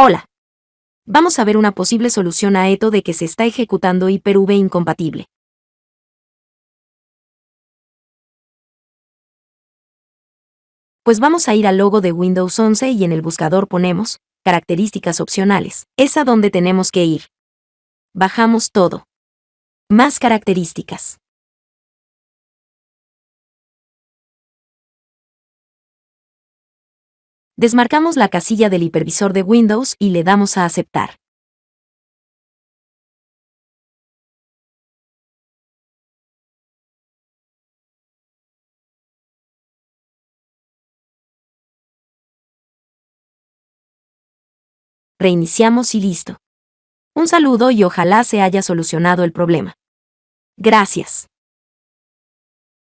Hola. Vamos a ver una posible solución a esto de que se está ejecutando Hyper-V incompatible. Pues vamos a ir al logo de Windows 11 y en el buscador ponemos, características opcionales, es a donde tenemos que ir. Bajamos todo. Más características. Desmarcamos la casilla del hipervisor de Windows y le damos a aceptar. Reiniciamos y listo. Un saludo y ojalá se haya solucionado el problema. Gracias.